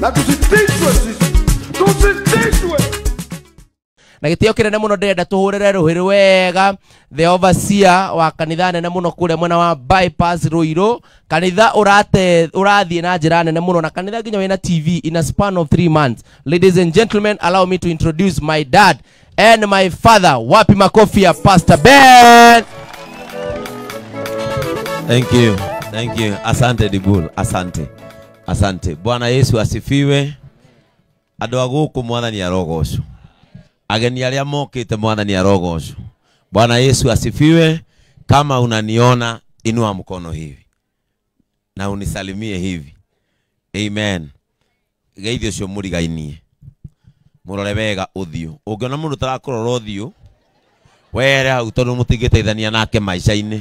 na tũcitĩicwe sisi tũcitĩicwe na gĩtĩo kĩnene mũno ndĩrenda the overseer wa kanitha nene mũno kũrĩa mwena wa bypass rũirũ kanitha urate ũrathiĩ na njĩra nene mũno na kanitha nginya wĩna tv in a span of 3 months ladies and gentlemen allow me to introduce my dad and my father wapi makofi ya pastor ben thank you thank you asante dibul asante asante bwana yesu asifiwe andå a gå kå mwathani arogocwo ageni arä a mokä te mwathani arogocwo bwana yesu asifiwe kama unaniona inua mkono hivi na unisalimie hivi amen geithi sio muri gainie. rigainie må rore wega å thiå å ngä ona må ndå tarakå rora nake maica-inä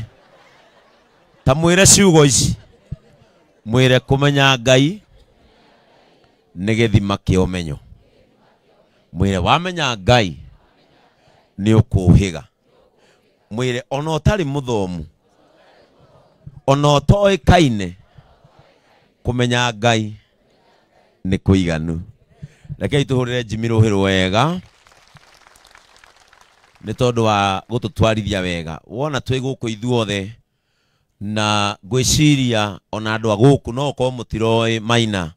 ta ciugo ici mwire kumenya ngai nä gä thima kä omenyo mwire wamenya ngai nä å kå hä ga mwire ona å tarä må thomu ona å toä kaine kå menya ngai nä kå iganu rekei tå hå rä re njimi rå hä wega nä tondå wa gå tå twarithia wega wona twä gå kå ithuothe na ngwiciria ona andu aguku no ko mutiroi maina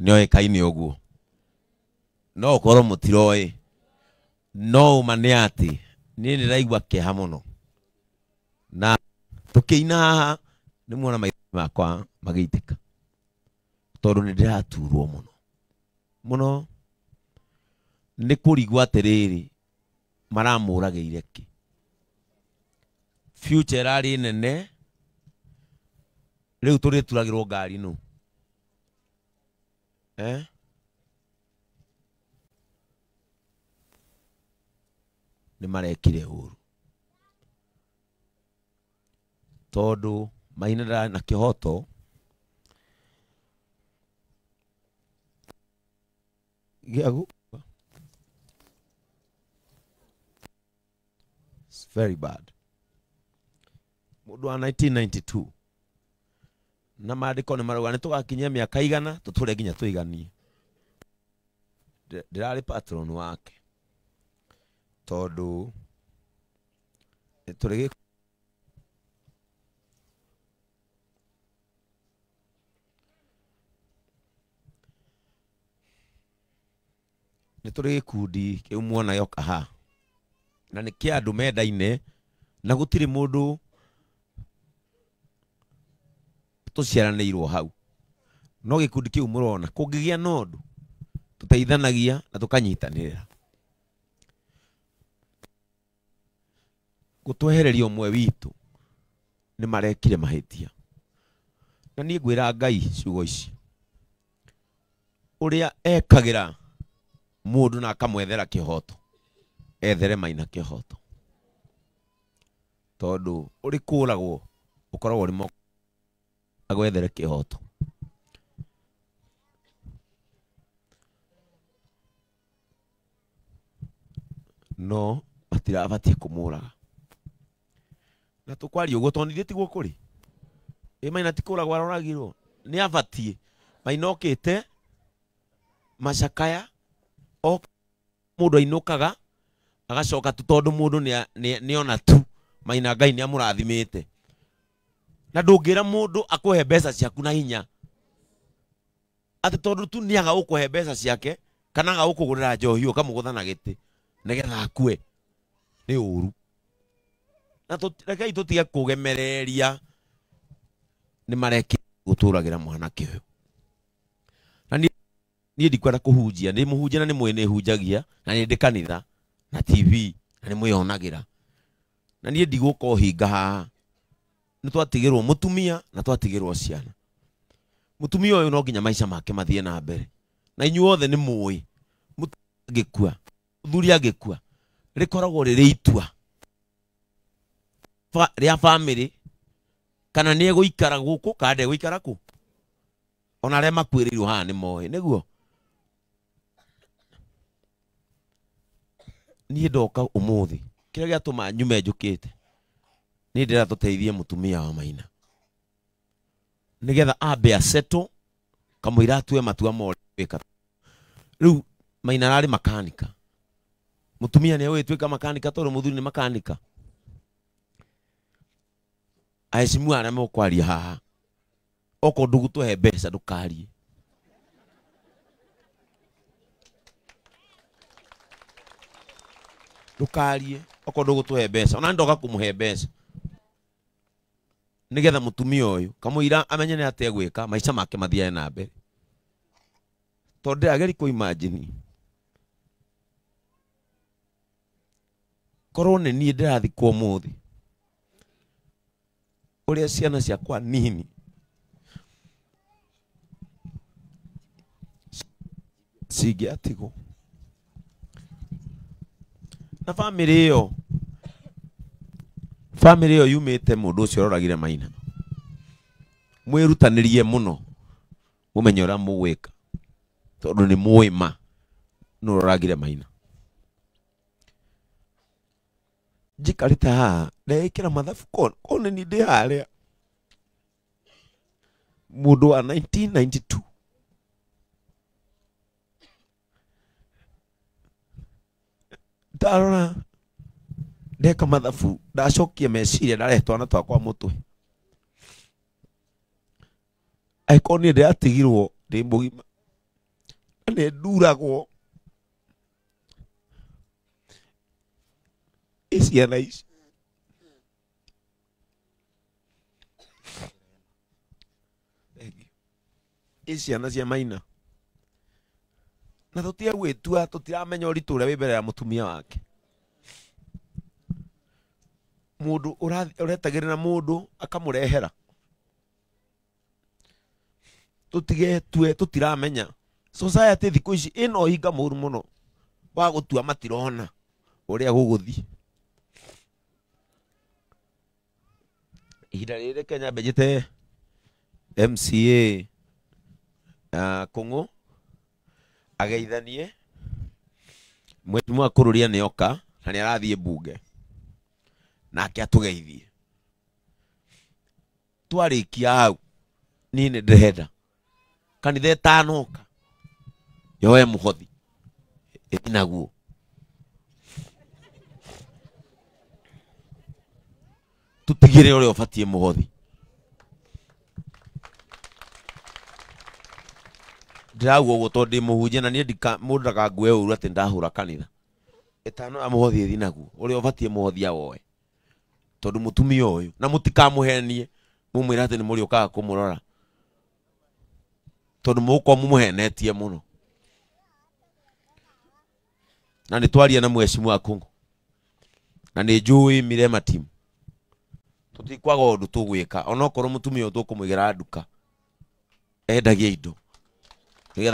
nioikaine oguo no ukorwo mutiroi no umane ati ni raigwa keha hamuno na tukiina haha ni muona maitho makwa magiitika tondu ni turuo muno muno nä kå tiriri atä maramå ragä ire kä nene riu turituragirwo ngari nu eh nä marekire å ru tondå mainä na kä hoto very bad må ndå wa 1992 na madiko ni maruga ni tugakinyia miaka igana tuture nginya tuiganie ndirarä patron wake tondå tå rä nä tå rä gä kundi kä u okaha na nä kä andå mendaine na gå tirä må ndå tuciaranäirwo hau no gä kundi kä u må rona kå ngä gä a na å ndå tå teithanagia na tå kanyitanä rä ra gå twehereria å mwe witå nä marekire mahä tia na niä ngwä ra ngai ciugo ici å rä a ekagä ra må ndå na akamwethera kä hoto ethere maina kä hoto tondå å rä kå ragwo å koragwo agwethere kihoto no matirabatie raga na tũkwaria ũguo tondũ nithiĩ tiguo kũrĩ ä maina tikå ragwo aroragirwo nä abatiä maina te macakaya o ainå kaga agacoka tu må ndå nä ona tu maina ngai rathimä te na ndungira mundu akuhe mbeca ciaku na hinya ati tondu tu niaga ukuhe mbeca ciake kana aga ukugurira njohi ukamugutha na giti nigetha akue ni uru na rekei tutige kugemereria ni mareki guturagira mwanake uyu na niä ndikwenda kå hunjia nä na ni mwä hunjagia na nä ndä na tv na nä mwä na niä ndigå ka hinga haha nä twatigä mutumia na twatigä ciana mutumia å yå no nginya maica make mathiä na mbere na inyu othe nä muwi mutagikua kua thuri agikua kua rä koragwo rä rä itua rä kana nä egå ikara gå kå kana ikara ona arä a ha rä irwo haha nä moä umuthi guo niä gä atå ma nyume njukite kä te ni ndä ratå mutumia wa maina nä getha aseto aceto kamå ira matua morä rä u maina rarä makanika må tumia nä kama makanika tondå må thuri nä makanika aecimu arä a mekwaria haha oko ndå gå mbeca ndå karie oko ndå gå he mbeca ona ndoga kå må he mbeca nigetha mutumia uyu kamuira amenye ni ate gweka maica make mathiae na mbere tondu ageri ku imagine korwo ni ndirathi ndirathikwo muthi uria ciana ciakwa nini cingĩatigwo na ä yo family yo yumite mundu ucio roragire maina mwirutanirie muno mumenye muweka tondu ni muima no roragire maina njikarite haha ndeikira mathabu kone ni ndi haria mundu wa 1992 ndarora ndeka mathabu ndacokie meciria ndarehe twana twakwa mũtwe niä niĩ ndĩratigirwo ndĩ mũgima na nĩ nduragwo ciana ici i ciana cia maina na tå tå tua tũtiagwĩtua tũtiramenya rä a wä mbere ya tumia wake mundu uretagirira mundu akamurehera tutigetue tutiramenya society thiku ici ino uhinga muru muno wa gutua matirona uria guguthii ihinda rĩrĩ kenya mbenjete mca uh, kongo ageithanie mwetimu wa kũrũria nĩoka na nĩ mbunge nake atugeithie twarikia au niä nä ndärenda kanitha ätanoka yoe må hothi ä naguo tutigä re å rä a å batiä må hothi ndäragua å guo må na niä må ndakangue å ru atä ndahå ra kanitha ä tano amå hothi ä thinaguo å rä a å må hothi awoe tondu mutumi oyo na mutikamuhenie mumwire ati ni muri kumurora tondu muko mumuhenetie muno na ni twaria na mwecimu akung'u na nä njå mirema timu tå tikwaga å ndå tå gwä ka onokorwo må tumia å tå kå mwä ra nduka endagia indo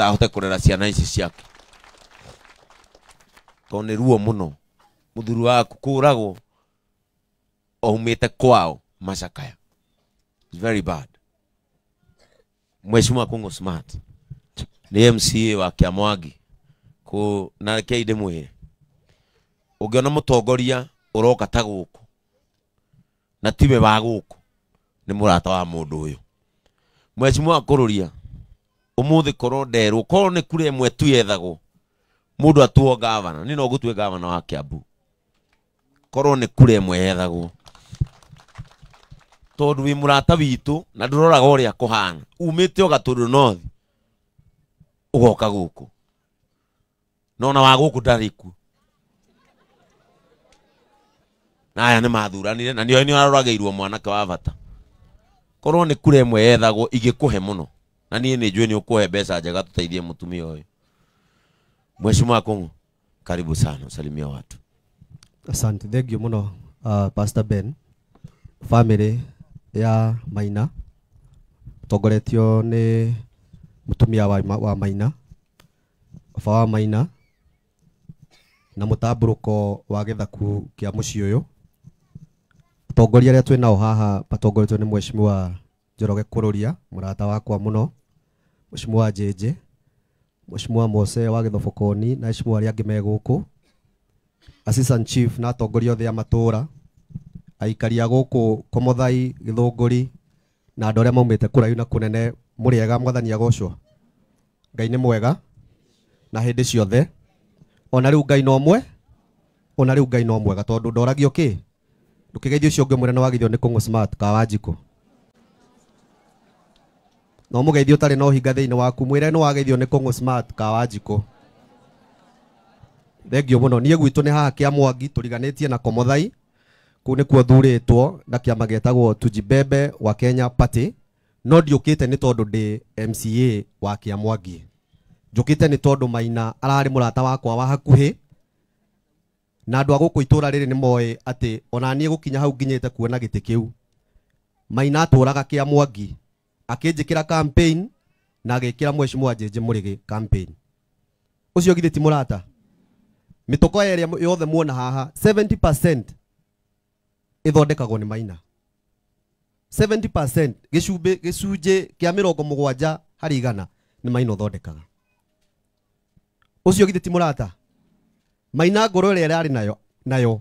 ahote ciana ici ciake tondå nä ruo må no må waku kå ragwo waumite kwao Machakaya. It's very bad. Mheshimiwa Kungo Smart ni MCA wa Kiamwagi ku na keide mwire ugiona mutongoria uroka ta guku na tiwe ba guku ni murata wa mundu uyu mheshimiwa kururia umuthi korwo nderwo korwo ni kure imwe tu yethago mundu atuo gavana ni no gutwe gavana wa kiabu koro ni kure imwe yethago tondu wi murata witu na nduroraga uria kuhana umite ugatundu nothi ugoka guku nona wa guku ndarä ku naya nä mathuranire na nä aroragä mwanake wa bata korwo nä kura ĩmwe yethagwo igä kå he må no na niä nä njå nä å kå he mbeca njega tå teithie må tumia å mheshimiwa kongo karibu sana salimia watu asante thank you no uh, pastor ben family ya maina utongoretio ni mutumia wa, wa maina fa wa maina na mutamburuko wa githaku kia mucii yo atongoria aria nao haha matongoretio ni wa Njoroge Kururia murata wakwa muno mheshimiwa Jeje mheshimiwa Mose wa githobokoni na mheshimiwa aria angi me guku assistant chief na atongoria othe a matura aikari a guku komothai githunguri na andå arä a maumä te kå raihu na kå nene må rä ega mwathani agocwo ngai nä mwega na hä ndä ciothe ona rä u ngai no mwe ona rä u ngai no mwega tondå ndoragio kä ndå kä geithio cio ngä mwä ra nä wagithio nä kå ka wanjikå no må geithio å tarä na å hinga thä inä waku mwä re nä wageithio nä kå ka wanjikå thengio må no niä gwitå nä haha kä a mwangi tå riganä tie na komothai kune kwa kuo thurätwo na kia ama getagwo tujibebe wa kenya party no ndiå ni todo de mca wa kia mwagi njå ni todo nä tondå maina ararä må rata wakwa wa hakuhä na andå a gå kå ni ra ate onani yego kinya hau nginyä te kuona gä maina atu raga kä amwangi akä njä kä ra na agä kila mweshi mwaje njänjä må rä gä å cio githä ti må rata mä tå muona haha 70 ithondekagwo ni maina 70% gicumbi gicunji kia mirongo mugwanja hari igana ni maina uthondekaga ucio githe ti murata maina ngoro ile rä nayo nayo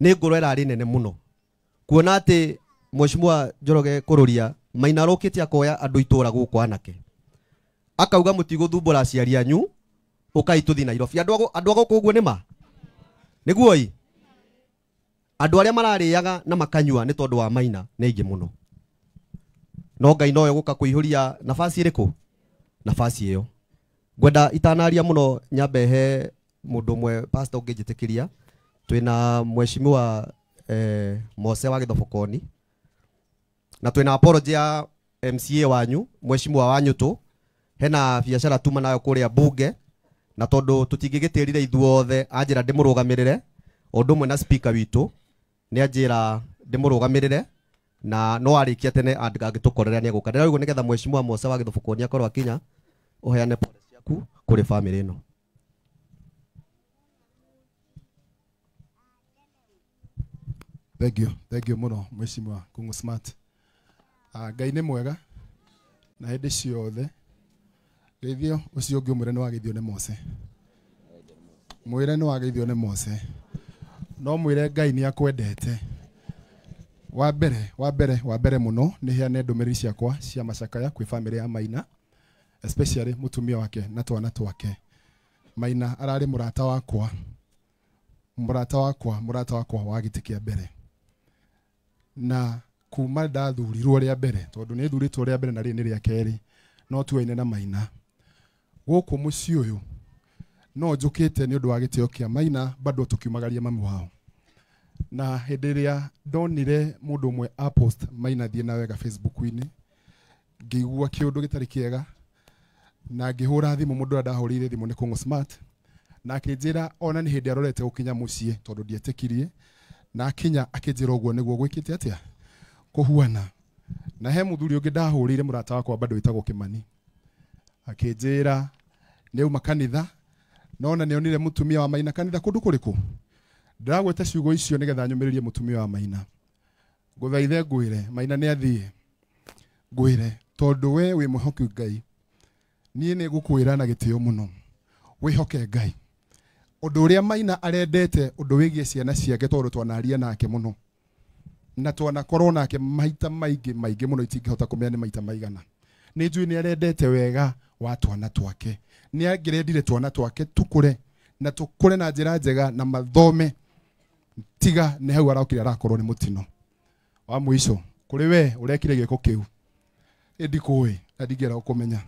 ni ngoro ä rarä nene muno kuona ati mweshimwa joroge kå maina arå kä te akoya andå itå ra gå akauga må tigå thumbå aciari anyu ukaituthi nairobi andå agå kå guo ma nä guoi andå arä a mararĩaga na makanyua nä tondå wa maina nä aingä må no no ngai noyo gå ka kå ihå ria nabasi ä rä kå nabasi ä yo ngwenda itanaria må no nyambe må ndå mwe å ngä njä tä kä ria twä na mwecimi wa eh, mose wa gä thobokoni na twä na apology ya mca wanyu mwecimi wa wanyu tå hena biacara tuma nayo kå rä a mbunge na tondå tå tingä gä tä rire ithuothe anjä ra ndä må rå gamä rä re o ũndå ũmwe na spika witå nä anjä ndimå rå gamä rä re na no arä kia tene ah, agä tå korera nä egå ka ndä nä getha mwecimu wa gä thå kå akorwo akinya å heane ciaku kå rä bamä rä ä thank you thengio må wa kung'u smart ah, ngai nä mwega na hä ndä ciothe geithio å cio å wagithio ni mwä re nä nä mose mwä re nä ni nä mose no mwire ngai nä akwendete wa mbere wa mbere wa mbere muno nä hia ne mä rä ri ciakwa cia macakaya kwä bamä rä ya maina especially mutumia wake na twana twake maina ararä må wakwa murata wakwa murata wakwa wagitikia mbere na kuma ndathurirwo rä a mbere tondu nä thuritwo rä a mbere na ri nä rä keri no tuaine na maina gå kå må å yå no njukite ni undu wa gitio kia maina bado tukiumagaria mami wao na hindi iria ndonire mundu umwe apost maina thie na wega facebook-ini ngigua kiundu gitari kiega na ngihura thimu mundu uria ndahurire thimu ni kungu smart na akinjira ona ni hindi arorete gukinya mucie tondu ndietikirie na akinya akinjira uguo niguo gwikite atia kuhuana na he muthuri ungi ndahurire murata wakwa bado itagwo kimani akinjira niuma kanitha nona nionire mutumia wa maina kanitha kundu kuriku ndiragwete ciugo icio nigetha nyumiririe mutumia wa maina nguthaithe ngwire maina ni athie ngwire tondu we wi mwihoki ngai niĩ nĩ ngũkwĩra na gĩtĩo mũno wĩhoke ngai ũndũ ũrĩa maina arendete ũndũ wĩgiĩ ciana ciake tondũ twanaria nake mũno na twanakorwo nake maita maingĩ maingĩ mũno itingĩhota kũmenya nĩ maita maigana nĩ njui nĩ arendete wega wa twana twake nä angärendire twana twake tukure na tukå na njä njega na mathome tiga nä hau arokire arakorwo nä må tino wa må ico kå rä we å rekire gä ko kä u ndikå ä na ndingä kå menya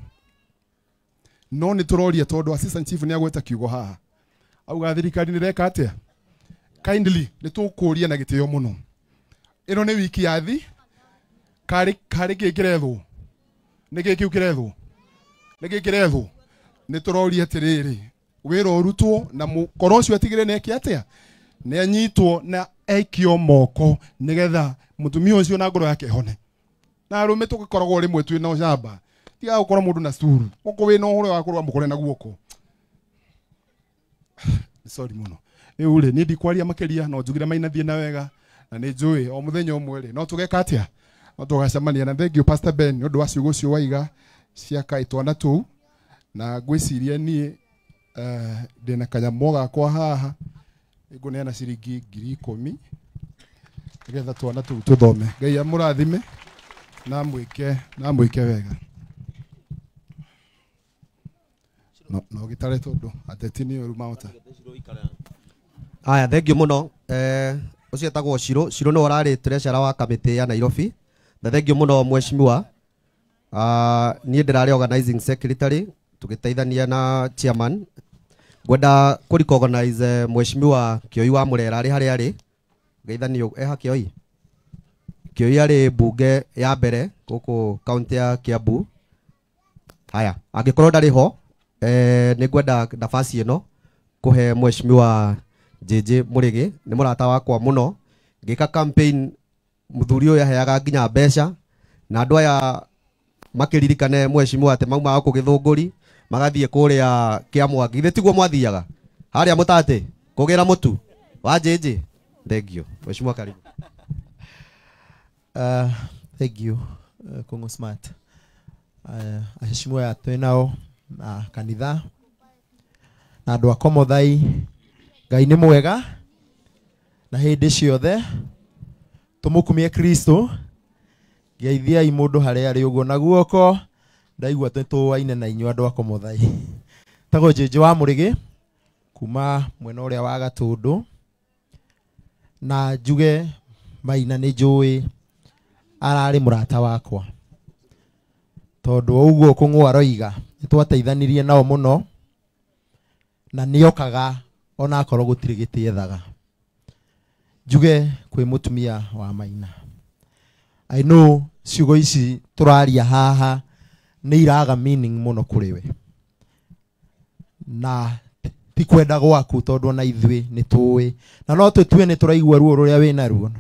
no nä tå roria tondå assistant chief nä agweta kiugo haha auga thirikari nä reka atä kindly nä tå kå ria na gä tä o må no ä no nä wiki yathi karä kä kä rethwo nä gä kä u kä rethwo nä gä kä rethwo nä tå roria atä rä rä wä ra å na må koro å cio atigä re neke atä anyitwo na aikio moko nä getha må cio na ngoro yake hone na arå mä tå gä koragwo rä mwe twä na å tiga gå korwo na sturu gokå wä na å hå wa kå rwa na guoko sorry muno e ule u rä niä ndikwaria makä ria no njugä re mainathiä na wega na nä njå ä o må thenya å mwe rä no tå geka atä a no tå gacemania na thengio pastor ben nä å ndå wa ciugo cio waiga ciakaä twana tå na ngwiciria nie eh, ndä na kanyamoga kwa haha ngå na ciringi ngiri ikå nä getha twana tå u tå thome ngai amå rathime na mwä ke wega no gä tare tondå ateti nä å ru maota aya thengiå må no å eh, cio etagwo cirå cirå nä wararä terecara wa kamä ya nairobi na thengiå må no mwecimiwa ah, niä ndä rarä organizing secretary tugiteithania na chairman gwenda kå recognize mheshimiwa kioi wa murera ari hari ari geithanio eha kioi kioi ari mbunge ya mbere guku county ya kiabu haya angikorwo ndari ho eh, nä ngwenda nafasi ä no kå he mheshimiwa jj Murege ni murata nä må rata wakwa må no campaign må thuri å yå aheaga nginya mbeca na andå aya makiririkane mheshimiwa atä mauma kå gä magathie kuria kia mwangi thitigwo tiguo mwathiaga harä a kugira mutu kå gä ra må tu wa njä njä thengio mweshimwa karibu uh, thengio uh, smart uh, aheshimiwa ya twä nao na kanitha na andå akomothai ngai nä mwega na hä ndä ciothe tå må kumie kristo geithiai må ndå harä arä å guo na guoko ndaigua aine na inyu andå akwa thai tagwo njĩnjĩ wa gä kuma mwena a wa ndå na njuge maina ä ararä må rata wakwa tondũ ũguo kũng'wa roiga nä twateithanirie nao no na okaga ona akorwo gä tä ethaga njuge må tumia wa maina i know ciugo ici raria haha nä iraga må no kå rä we na ti kwenda gwaku tondå ona ithuä nä tå na no tå tue nä tå raigua ruo rå rä a wä naruo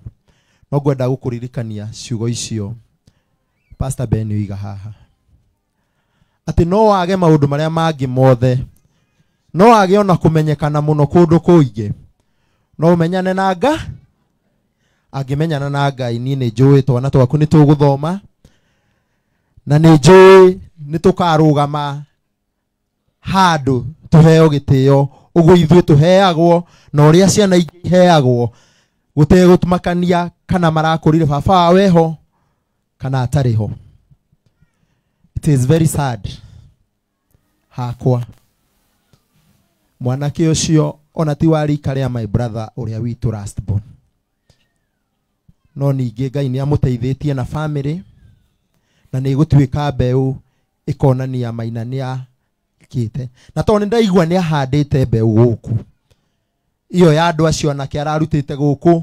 no ngwenda gå kå ririkania ciugo icio pastor ben oiga haha atä no wage maå ndå marä a mangä mothe no age ona kå menyekana må no kå ndå kå ingä no å menyane na nga angä menyana na ngai niä nä njå ä twana twaku nä tå gå thoma na nä njå nä tå karå gama handå tå heo gä tä o å guo ithuä tå heagwo na å rä a ciana iheagwo gå tegå makania kana marakå rire baba weho kana atarä ho it is very sad hakwa mwanake å cio ona ti warä ika rä a my brother å rä a witå no ningä ngai nä amå teithä tie na family na nä gå tuä ka mbeå ä konania maina nä akä te na tondå nä ndaigua nä ahandä te mbeå gå kå ä ya andå acio anake ararutä te gå kå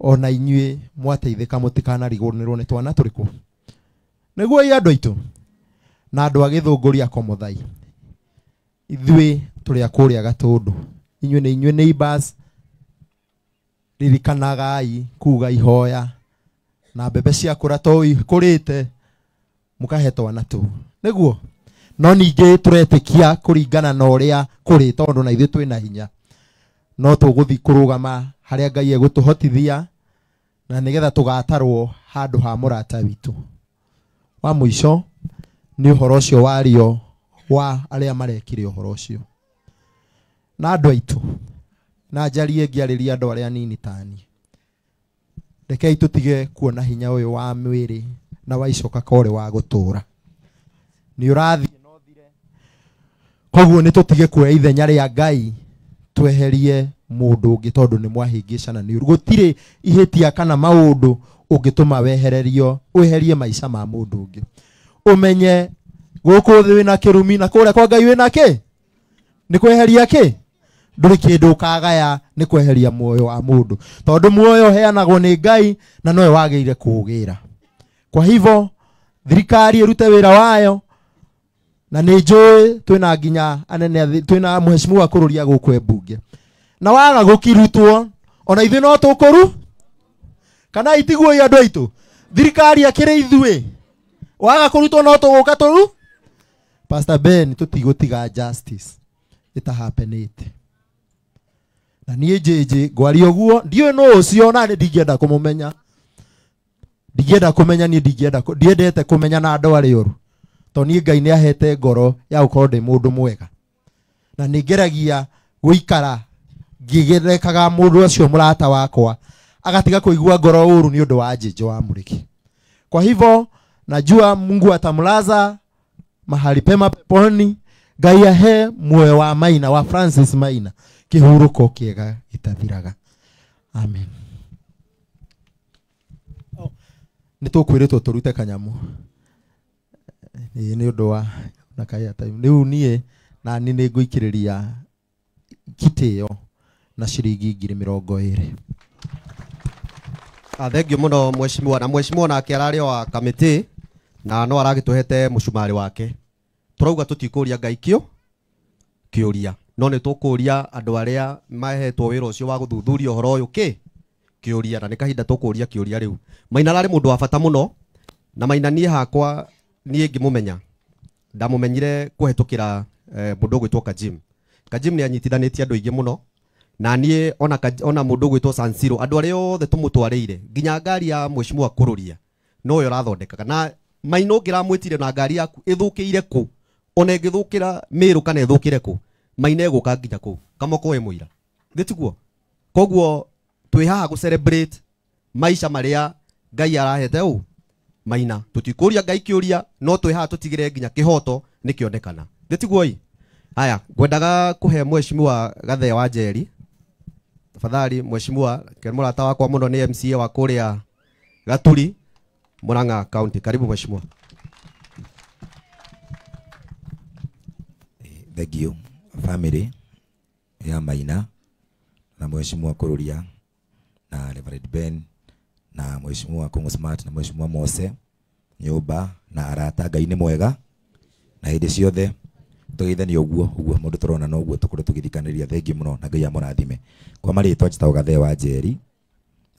ona inyuä mwateithä ka må tä kanarigå nä rwo nä twana tå rä kå nä guo i andå aitå na andå agä thå ngå ria komothai ithuä tå rä a kå rä a gatå ndå inyuä nä inyuä neighbors ririkanagai kuga ihoya na mbembe ciakå ra to kå rä te mukahetwa na tu niguo no ninge turetikia kuringana na uria kuri tondu na ithu twina hinya no tuguthi kurugama haria ngai egutuhotithia na nigetha tugatarwo handu ha murata witu wa muisho ni uhoro ucio wario wa aria marekire uhoro ucio na andu aitu na njarie ngiariria andũ aria nini tani rekei tũtige kuona hinya ũyũ wa mwiri na waicoka kore wa gutura ni urathie nothire koguo ni tutige kuoya ithenya ria ngai tweherie mundu ungi tondu ni mwahingicana ni gutire ihitia kana maundu ungituma wehererio weherie maisha ma mundu ngi umenye guku thi wina kirumi na kuria kwa ngai wina ki ni kweheria ki nduri kindu ukagaya ni kweheria muoyo wa mundu tondu muoyo heanagwo ni ngai na nowe wagiire kuugira kwa hivyo thirikari irute wira wayo na nä njå ä twä na nginya anene twä na wa kå rå ria gå kwe mbunge na waga gå kirutwo ona ithuä no tå kå ru kana itiguo andå aitå thirikari akä rä ithuä waga kå rutwo no tå gå ka tå ru pastor ben tå tigå tiga justice ä na niä njä njä ngwaria å guo ndiå ä no å cio na nä ndingäenda kå må menya ndigienda kumenya ni ndigienda ndiendete kumenya na andå arä oru to ni ngai nä ahete ngoro ya ukoro korwo ndä må mwega na nä ngeragia gå ikara ngägerekaga må ndå acio må rata wakwa agatiga kuigua ngoro uru ni undu wa Jeje wa Muriki. Kwa hivyo najua Mungu atamlaza mahali pema peponi, ngai ahe muoyo wa Maina wa Francis Maina, kihuruko kiega itathiraga. Amen. nä tå kwä rä two tå rute kanyamå ä nä å ndå wa na rä u niä ni nä ngå ikä rä ria kitä ä yo na ciringi ngiri mä rongo ä rä ah, thengio må no mwecimua na mwecimua nake ararä o wa kamä na no aragä tå hete må cumarä wake tå rauga tå tikå ria ngai kä å ria no nä tå kå ria andå arä a mahetwo wä ra å cio wa gå thuthuria å horo å yå kä kiuria na nikahinda kahinda tå kå ria maina rari mundu afata muno na maina ni hakwa ni ngä må menya ndamå menyire kå hetå kä eh, kajim kajim ni anyitithanä tie andå aingä må na nie ona, kaj, ona mundu ndå sansiro andå ari othe tå må twarä nginya ngari ya mwecimu akururia no yo rathondekaga na maino ngira mwitire na ngari yaku ithukire ku kä ire kå ona ä ngä kana ithukire ku maine guka kå maina nginya kå kamoko we muira ira thä koguo twi haha gå celebrate maisha maria ngai arahete u maina tutikuria ngai kiuria no twi haha tutigire nginya kihoto nikionekana nditiguoi aya ngwendaga kuhe mheshimiwa gathee wa njeri tafadhali mheshimiwa murata wakwa muno ni MCA wa kuria Gaturi Murang'a County karibu mheshimiwa thank you family ya maina na mheshimiwa kururia na Reverend Ben na Mheshimiwa Kongo Smart na Mheshimiwa Mose Nyoba na arata ngai nä mwega na hä ciothe tå gä thani å guo å guo må ndå tå rona noguo tå korwo tå gä ria thengi må no na ngai amå rathime kwa marä twa njitagwo gathee wa njeri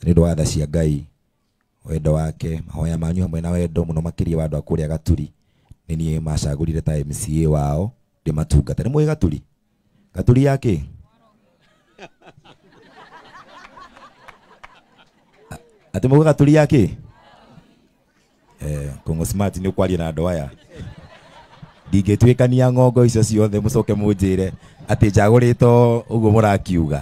nä ndå wa tha cia ngai wendo wake mahoya manyu hamwe na wendo må no makä ria wa andå a kå rä a gaturi nä niä macagå rire ta mca wao ndä matungata nä mwä gaturi gaturi yakä Ati mugu yake? Eh, Kongo Smart ni kwali na dige ni andu aya. Ndingĩtuĩkania ng'ongo icio ciothe mũcoke mũnjĩre ugo njagũrĩtwo ũguo ugo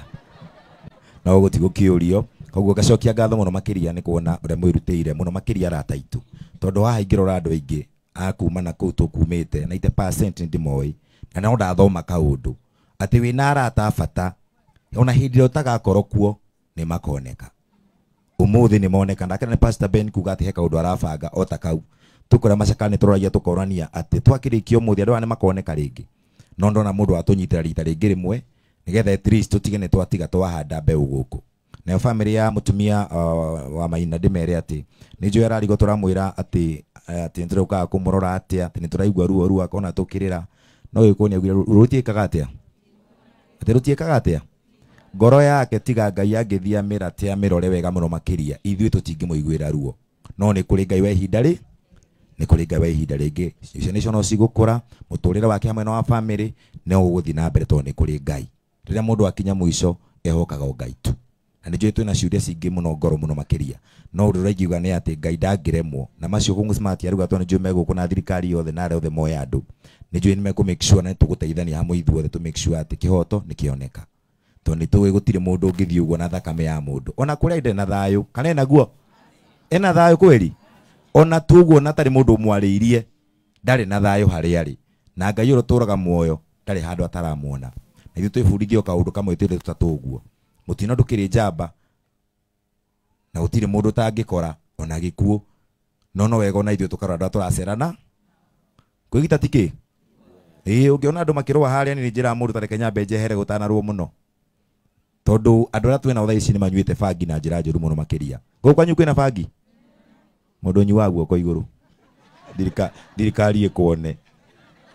No gũtigũkĩũrio koguo ngacokia ngatho mũno makĩria nĩ kuona ũrĩa mwĩrutĩire mũno makĩria arata aitũ tondũ haha ingĩrora andũ aingĩ a kuma na kũu tũkumĩte na ite percent nĩ ndĩmoĩ na no ndathoma kaũndũ atĩ wĩna arata a bata ona hĩndĩ ĩrĩa ũtagakorwo kuo nĩ makoneka umuthi ni moneka ndakene pastor Ben kuga ati he kaundu arabanga o ta kau tukora macakani turoragia tukorania ati twakiriki muthi andu ane makoneka ringi no na mudu atunyitira rita ringi rimwe nigetha at least tutige ni twatiga twahanda be uguku na family ya mutumia uh, wa maina ndimere ati ni njui ararigo turamwira ati eh, ati ndiraukaga kumurora ati ati nituraigua ruo ruo akona tukirira no gikoni agira rutiikaga atia ati rutiikaga atia ngoro yake tiga ngai angĩthia mĩra tia mĩrore wega mũno makĩria ithuĩ tũtingĩmũiguĩra ruo no nĩ kũrĩ ngai wa ihinda rĩ nĩ kũrĩ ngai wa ihinda rĩngĩ ciana icio no cigũkũra mũtũrĩre wake hamwe na wa bamĩrĩ no ũgũthiĩ na mbere tondũ nĩ kũrĩ ngai rĩrĩa mũndũ akinya mũico ehokaga o ngai tu na nĩ njũĩ twĩna ciũria cingĩ mũno ngoro mũno makĩria no ũndũ ũrĩa ingiuga nĩ atĩ ngai ndangĩremwo na macio kũngu cimatiaruga tondũ nĩ njũĩ megũkũ na thirikari yothe na arĩa othe moya andũ nĩ njũĩ nĩ mekũ make sure na nĩ tũgũteithania hamwe ithuothe tũ make sure atĩ kĩhoto nĩ kĩoneka to ni tuwe gutire mundu tirä må ndå å ngä na thakame ya mundu ona kå ide na thayå kana na guo ena thayå kweli ona tuguo na tari mundu mwariirie mwarä na thayå hari ari na ngai å turaga muoyo ndarä handu ataramuona na ithuä twä bundithie o kaundu kamwe twä tutatuguo mutino tatå guo na gå mundu tangikora ona gikuo no no wego na ithu tå ndu turacerana kwigita tiki racerana kwä gita makirwa ä å njira ona tarekenya makä here gutana ruo muno nä tondu andu aria twina thaici ni manyuite bangi na njira njuru muno makiria guku kwanyu kwina bangi mundu nyuaga guoko iguru thirikari ikuone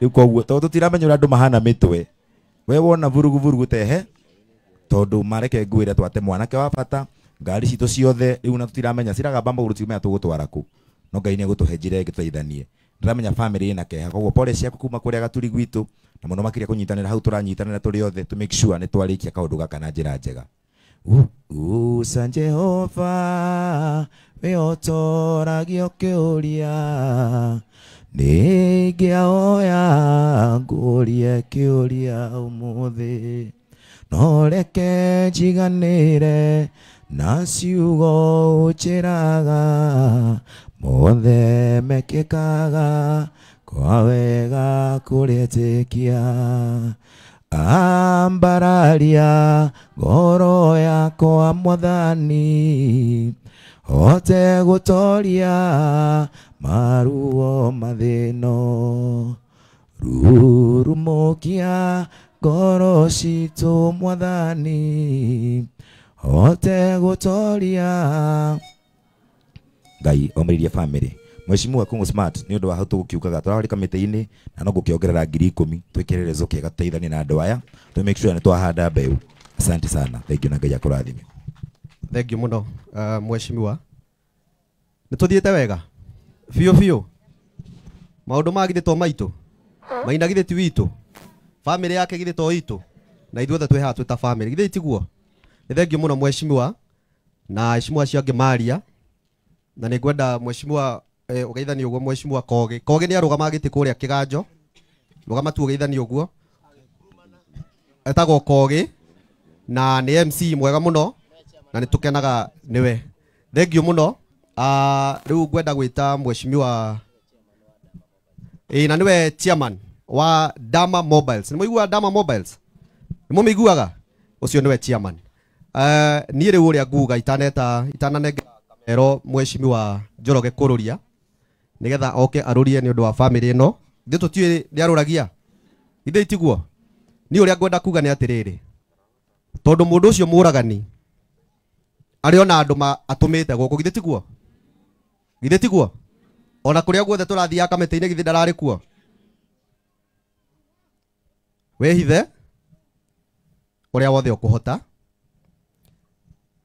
riu koguo tondu tutiramenya uria andu mahana mitwe we wona vurugu vurugu tehe tondu mareke ngwire twate mwanake wa bata ngari citu ciothe riu na tutiramenya ciragamba mbaguru tiumenya tugutwara ku no ngai ni egutuhe njira ingi twaithanie ndiramenya family ina keha kwa pole ciaku kuma kuria gaturi gwitu na mono makiria kunyitanira hau turanyitanira turi othe to make sure ni twarikia kaundu gaka na njira njega guca jehova we otoragio kiuria ningiaoya ngurie kiuria umuthi no reke njiganire na ciugo njiraga mothe mekikaga kwa wega kuletekia ambararia ngoro yakwa mwathani hote gutoria maruo mathino rurumukia ngoro citu mwathani hote gutoria ngai omĩrĩria bamĩrĩ mwecimuwa kungu smart ni undu wa hatu gukiukaga turarä kamä-tä-inä na no gå kä ongerera ngiri ikå twä kä rä na andå aya tå make sure nä hada beu asante sana thengio na ngai kura adhimi thank you no uh, mwecimuwa nä diete wega biå biå maå ndå magithä two maitå maina gide ti witå bamä yake gide to ito na ithuothe twä haha twä ta bamä rä githä itiguo nä thengio må no mwecimiwa na ecimwa ciangä gemaria na nä ngwenda mwecimiwa eh ugeithani uguo mheshimiwa koge koge ni aruga magiti kuria kiganjo ruga matu ugeithani uguo etago koge na ni MC mwega muno na ni tukenaga niwe thengiå må no ah, rä u ngwenda gwä ta mwecimi wa ä na nä we chairman wa dama mobiles nä må dama mobiles nä må mä iguaga å cio we chairman eh, niä rä u å rä a nguga itaneta itananengera kamero mwecimi wa njoroge kå rå ria nigetha oke arurie ni undu wa family no thi tutiwe ni aruragia ithe itiguo ni uria ngwenda kuga ni atiriri tondu mundu ucio muragani ari ona andu ma atumite guko githe tiguo githe tiguo ona kuria guothe turathii akamete-ini githe ndarari kuo we hithe uria wothe ukuhota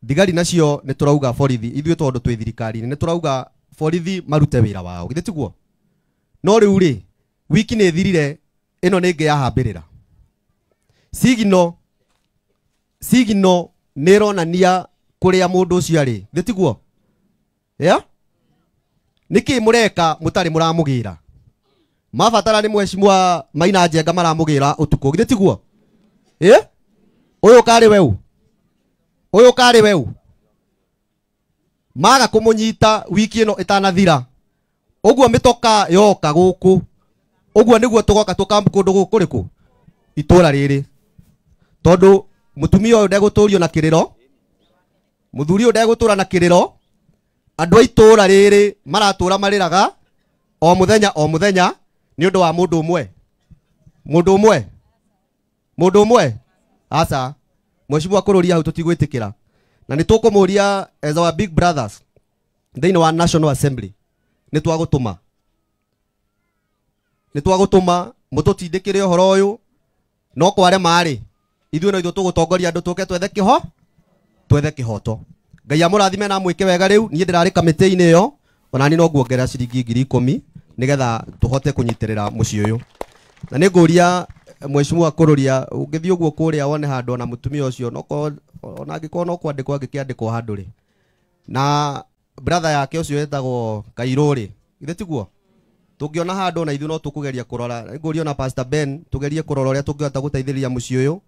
thigari nacio ni turauga forithi ithuĩ tondu twĩ thirikari-inĩ turauga borithi marute wira wao githe tiguo no riu ri wiki ni thirire ino ningi yahambirira sigino sigino nironania kuria mundu ucio ari thi tiguo ya niki mureka mutari muramugira mabatara ni mweshimwa maina njenga maramugira utuku githe tiguo ä å yå karä weå å yå karä weå maga kumunyita wiki ino itanathira uguo mitoka yoka guku uguo niguo tugoka tukambu kundu guku riku itura riri tondu mutumia uyu ndeguturio na kiriro muthuri uyu ndegutura na kiriro andu a itura riri maratura mariraga o muthenya o muthenya ni undu wa mundu umwe mundu umwe mundu umwe asa mwecimu akururia hau tutigwitikira na nä tå kå må ria as eh, our big brothers thä inä wa national assembly nä twagå tå ma nä twagå tå ma må tå tindä kä re å horo å yå no marä ithuä no ithuä tå gå tongoria andå tå ke twethe kä ho twethe kä hoto ngai amå rathime na mwä ke wega rä u niä ndä rarä kamä-tä-inä ä yo ona ni nonguongerera ciringi ngiri ikå mi nä getha tå hote kå nyitä rä ra må ciä å yå na nä ngå ria mweshimua kururia ungithii uguo kuria wone handu na mutumia ucio noko ona angikorwo no kwandikwo angikiandikwo handu ri na brother yake ucio etagwo Kairu ri ithe tiguo tungiona handu na ithu no tukugeria kurora ngurio na pastor Ben tugerie kurora uria tungihota guteithiriria mucii uyu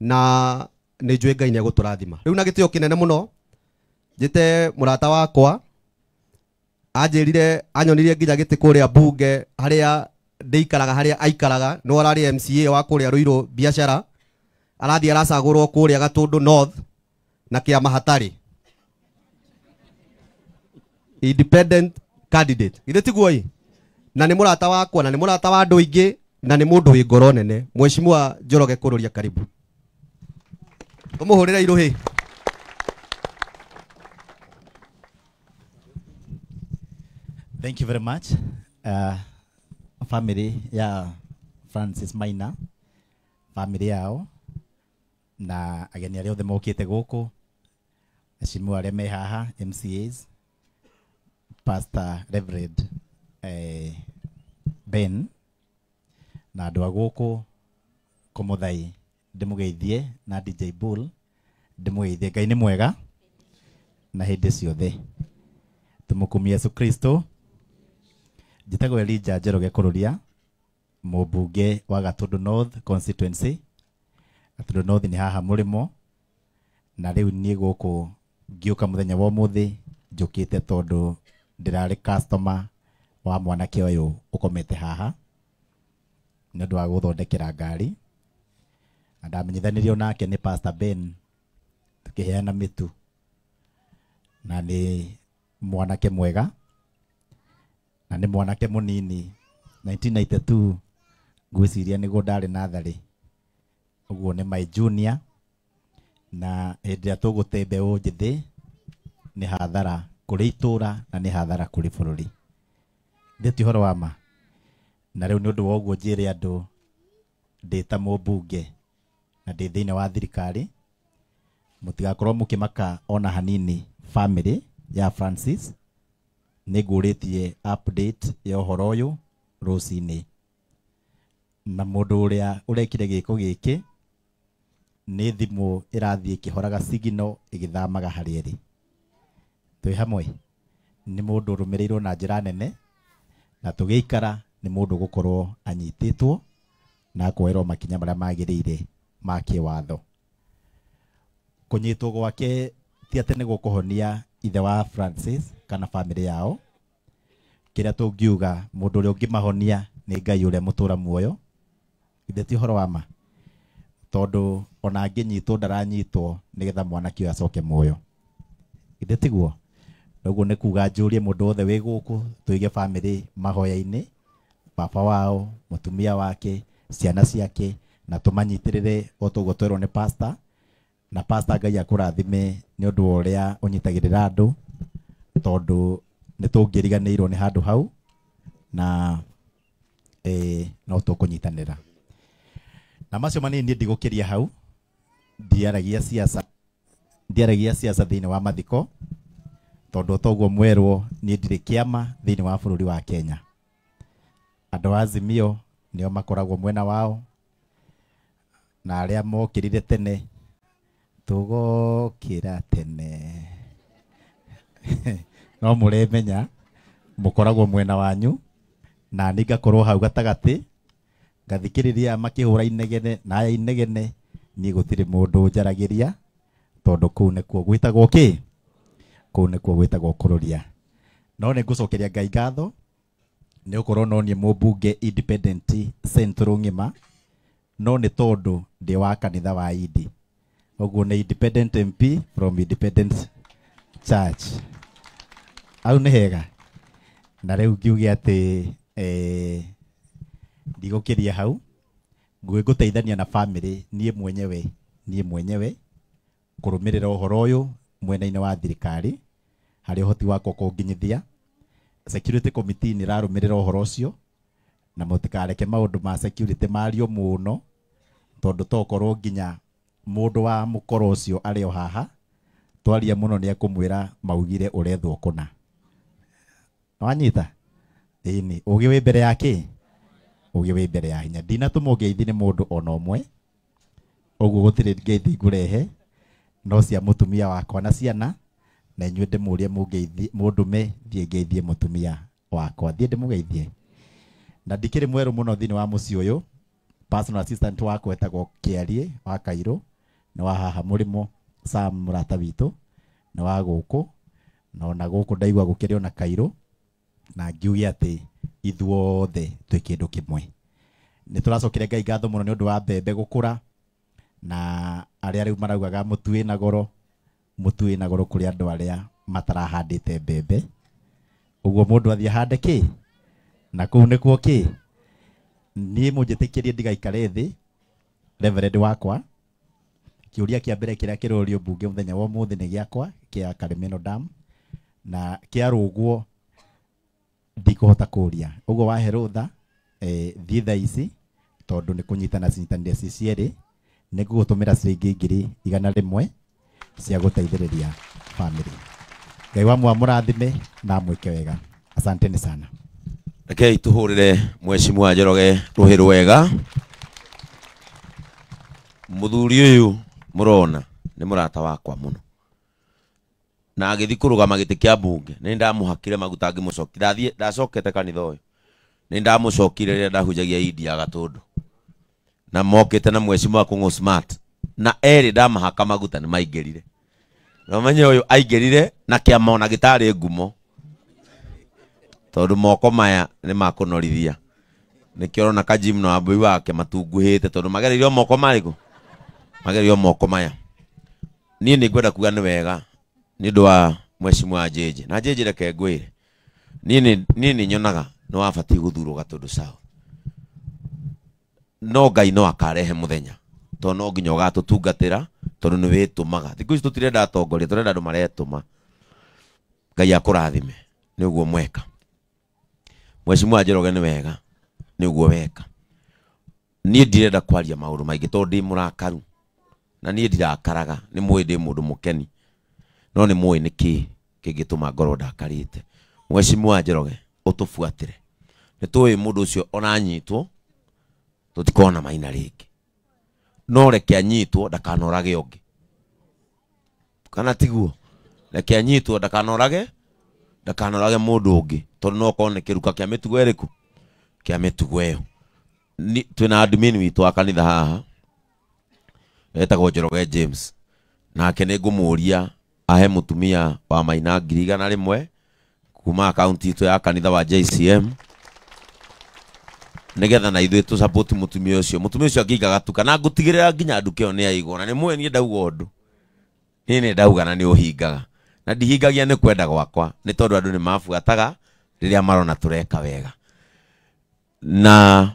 na nä njå ä ngai nä agå tå rathima na gä tä o kä nene må no njä te må rata wakwa anjä rire anyonirie nginya gä tä kå rä a mbunge harä a ndikaraga haria aikaraga no arari MCA wa kuria ruiro biashara arathi aracagurwo kuria gatundu north na kia mahatari independent candidate ithe tiguo i na nä må rata wakwa na nä må rata wa andå aingä na nä må ndå wä ngoro nene mwecimua njoroge kå rå karibu tå må hå rä re irå hä Thank you very much. Uh, family ya Francis Maina family yao na ageni arĩa othe mokĩte gũkũ acimu arĩa me haha MCAs Pastor Reverend eh, Ben na andå a gå kå kå thai ndä må geithie na DJ Bull ndä må geithie ngai nä mwega na hä ndä ciothe tå yesu kristo njĩtagwo elija njoroge kũrũria mũmbunge wa gatũndũ north constituency gatũndũ north ni haha mũrĩmo na rĩu niĩ gũkũ ngĩũka mũthenya wa ũmũthĩ njũkĩte tondũ ndĩrarĩ customer wa mwanake ũyũ ũkomete haha nĩ ũndũ wa gũthondekera ngari na ndamenyithanĩrio nake ni pastor ben tũkĩheana mitu na nĩ mwanake mwega na nä mwanake må nini ciria nä guo ndarä natharĩ ũguo nĩ my junior na hĩndĩ ĩrĩa tũgũte mbeũ thä nä hathara itå ra na nä hathara rå ri ndĩ ti ũhoro wa ma na nä å ndå wa njä rä andå ndä ta mũmbunge na ndĩ inä wa thirikari kä maka ona hanini bamĩrĩ ya Francis nigurithie update ya uhoro uyu rucini na mundu uria urekire giko giki ni thimu irathie kihoraga sigino igithamaga haria iri twi hamwe ni mundu rumirirwo na njira nene na tugiikara ni mundu gukorwo anyititwo na akoerwo makinya maria magiriire ma kiwatho kunyitwo gwake ti ati ni gukuhonia ithe wa Francis kana family yao kira to giuga mundu uria ungimahonia ni ngai uria mutura muoyo ithe ti horo wa ma tondu ona nginyitwo ndaranyitwo ni getha mwanake uyu acoke muoyo ithe tiguo noguo ni kuga njurie mundu othe wi guku tuige family mahoya ini baba wao mutumia wake ciana ciake na tumanyitirire manyitä rä re twerwo nä pasta na pastor ngai akurathime ni undu uria unyitagirira andu tondu ni tungiriganiirwo ni handu hau na eh no tukunyitanira na macio manini ndigukiria hau ndiaragia ciaca ndiaragia siasa thiini wa mathiko tondu toguo mwerwo ni ndire kiama thiini wa bururi wa Kenya andu azimio nio makoragwo mwena wao na aria mokirire tene kira tene no muremenya mukoragwo mwena wanyu na ni ngakorwo hau gatagati ngathikiriria makihura inegene na ya inegene ni gutire mundu njaragiria tondu kuu nikuo gwitagwo ki kuu nikuo gwitagwo kururia no ne ngucokeria ngai ngatho ni ukorwo no nie mubunge independent central ng'ima no ni tondu ndi wa kanitha wa idi oguo nä independent mp from independent church au nä hega na rä u ngiuge atä eh, ndigå kä ria hau ngå ngå teithania na bamä niä mwenyewe niä mwenyewe kå rå mä rä ra å horo å yå mwena-inä wa thirikari harä å hoti wakwa kånginyithia security committee nä rarå mä rä ra å horo å cio na må tikareke maå ndå ma security mario må no tondå tokorwo nginya mundu wa mukoro ucio ari o haha twaria muno ni akumwira maugire urethwo kuna wanyita ini ugi wi mbere yake ugi wi mbere ya hinya ndinatuma ngeithi ni mundu ona umwe uguo gutire ngeithi ngurehe no cia mutumia wakwa na ciana na ndi inyuĩ ndĩmũrie mũngeithi mũndũme thiĩ ngeithie mũtumia wakwa thiĩ ndĩmũgeithie na ndikĩrĩ mweru muno thini wa mũciĩ ũyũ personal assistant wakwa etagwo kiarie wa kairũ ni wa haha må rä mo sam må rata witå wa guku na ona guku kå ndaigua gå kä ona kairå na ngiuge ati ithuothe twä kä kimwe ni mwe nä ngai ngatho muno ni undu wa mbembe gukura na arä a rä u maraugaga må na goro må na goro kuri andu aria arä a matarahandä te mbembe å guo må hande ki na kå u nä ni kä ndigaikare thi reverend wakwa kiuria kia mbere kiria kirorio bunge muthenya wa muthi ni giakwa kia Karimeno Dam na kia kiarugwo ndikuhota kuria ugo wa herutha eh, thitha isi tondu ni kunyitana cinyitanire ci cierä ni gutumira ciringi ngiri igana rimwe cia guteithiriria family ngai wa mwa murathime na mwike wega asante ni sana rekei tuhurire mheshimiwa njoroge ruhiru wega muthuri uyu murona ni murata wakwa muno na agä thiä kå rå gama gä tä maguta ngimucoki ndathie ndacokete kanitha ni ndamucokire nä ndahujagia idi ya gatundu na mokete na mwecimu wa kångå smart na eri ndamahaka maguta nä maingä rire na manye å yå aingä rire na kä ama ona ngumo tondå moko maya ni makunorithia norithia nä kä orona kajimno wambui wake matunguhä te tondå magereire moko marä yo moko maya niä ni ngwenda kuga ni wega ni ndwa wa mwecimu wa na jeje reke ngwä re niä nä nyonaga nä wabatiä gå thurå ga sao no ngai no akarehe muthenya to no nginya å gatå ni wetumaga thiku nä wä tå maga thikå ici tå tirenda atongoria tå renda andå ngai akå rathime guo mweka mwecimu wa njäroge nä wega ni å guo weka ni ndirenda kwaria maå maingi maingä ndi murakaru na niä ndirakaraga nä mwä ndä må ndå må keni no nä mwä nä kä kä ngä tå ma ngorwo ndakarä te mwecimu wa njoroge å tå buatä re nä tå ä må ndå å cio onanyitwo tå tikona maina rä ngä no reke anyitwo ndakanorage å ngä kana tiguo reke anyitwo ndakanorage ndakanorage må ndå å ngä tondå nokorwo nä kä ruka kä a mä tugo ä rä kå kä a mä tugo ä yo twä na admin witå wa kanitha haha etagwo njoroge James nake nä ngå ahe mutumia wa maina ngiri igana rĩmwe kuma akaunti itå ya kanitha wa JCM nigetha na ithuĩ tå support mutumia ũcio mutumia ũcio angĩigaga tu kana ngũtigĩrĩra nginya nduka ĩyo nĩ yaigwo na nĩ mũĩ niĩ ndauga ũndũ niĩ nĩ ndauga na nĩ ũhingaga na ndihingagia nĩ kwenda gwakwa nĩ tondũ andũ nĩ mabuataga rĩrĩa marona tũreka wega na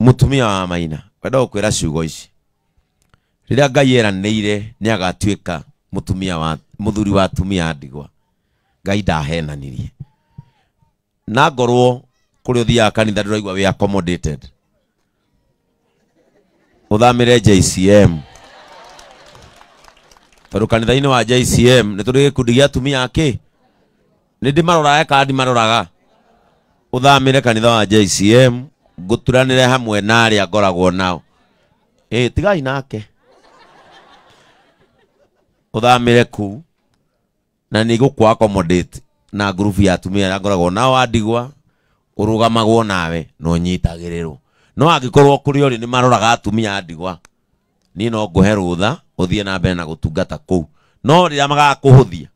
mutumia wa maina kwenda ra ciugo ici a ngai eranĩire nä agatuä ka wa thuri wa atumia ndigwa ngai ndahenanirie na ngorwo å thiaga kanitha ndũraigua wĩ accommodated ũthamĩre JCM tondå kanitha inä wa JCM nĩ tũrĩ gĩkundi gĩa atumia maroraga nĩ ndimaroraga å thamä re kanitha wa JCM guturanire hamwe na aria ngoragwo nao ä tigai nake uthamire ku na nä gå accommodate na ngurubu ya atumia agoragwo nao adigwa urugamagwo nawe no nyitagirirwo no angĩkorwo kuri ũrĩ ni maroraga atumia adigwa ni no ngũhe uthie na mbere na gutungata kũu no rĩrĩa magakuhuthia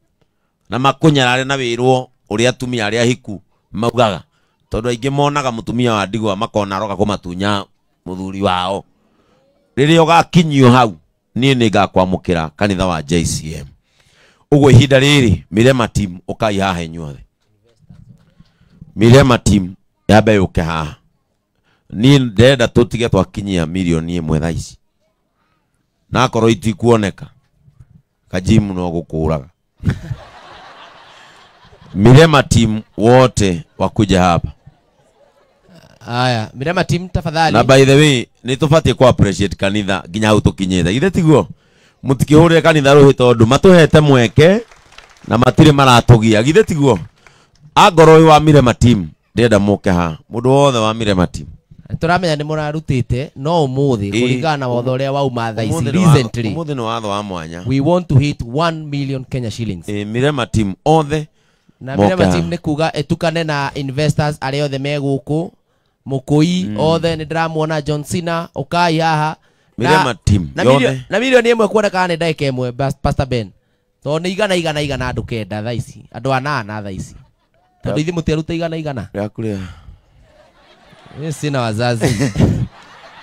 na makunyarare na wirwo ũrĩa atumia arĩa hiku maugaga tondu aingi monaga mutumia wa ndigwa makona roga kumatunya muthuri wao riria ugakinyio hau nie ni ngakwamukira kanitha wa JCM uguo ihinda riri mirema team ukai haha inyuothe mirema team yambe yuke haha ni ndenda tutige twakinyia milioni imwe thaa ici nakorwo itikuoneka kajimu no gukuraga mirema team wote wakuja hapa aya mirema team tafadhali na by the way ni tubatie ku appreciate kanitha ginya hau tukinyite ithe tiguo ya kanitha ruhi tondu matuhete mweke na matire maratugia githe tiguo angoro uyu wa mirema team, ndenda muke ha mudu wothe wa mirema tim turamenya ni murarutite no umuthi kuringana na watho uria wauma tha recently umuthi ni watho wa mwanya we want to hit 1 million kenya shillings e, mirema team othe na mirema team ni kuga etukane na investors aria the me guku mukui mm. othe nä ndä ramuona john cina å kai haha na, na mirioni ä mwe kuona kana nä ndagä ka ä mwe pastor ben tondå nä igana igana igana andå kenda tha ici andå anana tha ici tondå ithi må tiaruta igana igana sina wazazi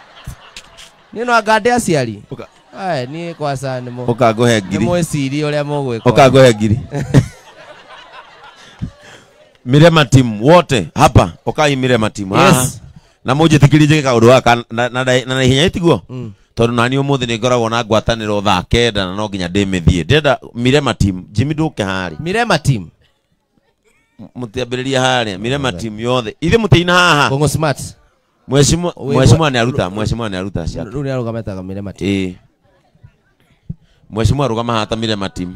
nä no anga aciari niä kwaca nä mwä ciri å rä a må gwä ka he ngiri mirema team wote hapa okai mirema team ah. yes. na munjitikirije kaundu aka na na ihenya itiguo mm. tondu nani umuthi ni ngoragwo na ngwataniro thaa kenda na no nginya ndimithie ndenda mirema team jimi duke hari mirema team mutiambiriria hari mirema team yothe ithe mutiina haha Bongo smart mweshimwa mweshimwa ni aruta mweshimwa ni aruta cia ruri arugametaga mirema team eh mweshimwa arugama hata mirema team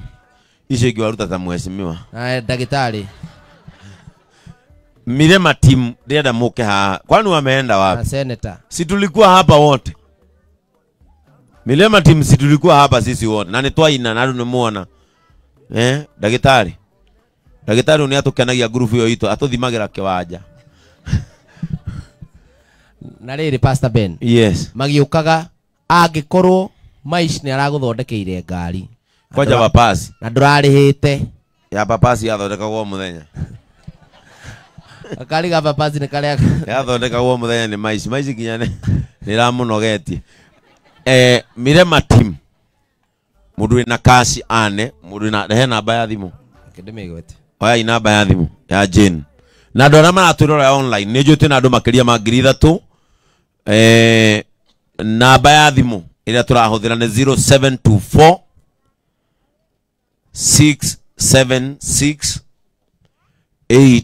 ishe ingi ta mweshimiwa na dagitari mirema timu ndienda muke haa, kwani wameenda wapi? Ah, senator, si tulikuwa hapa wote mirema timu, si tulikuwa hapa sisi wote na ina na nimuona eh, ndagitari ndagitari ni atukenagia grupu iyo itu atuthimagira kiwanja na riri Pastor Ben yes magiukaga angikorwo maish ni araguthondekeire ngari kwanja papasi na ndurarihite ya papasi yathondekagwo muthenya akari ga papasi nä karä gathondekagwo må thenya nä maici maici nginya nä ramå nogetie eh, mire matim må ndå na kasi ane må ndå rehe namba ya thimå oyai namba ya thimå ya jane na andå arä a maratwä rora online nä njå tä na andå makä ria ma ngiri ithatå eh, namba ya thimå ä rä a tå rahå thä 0724 676 8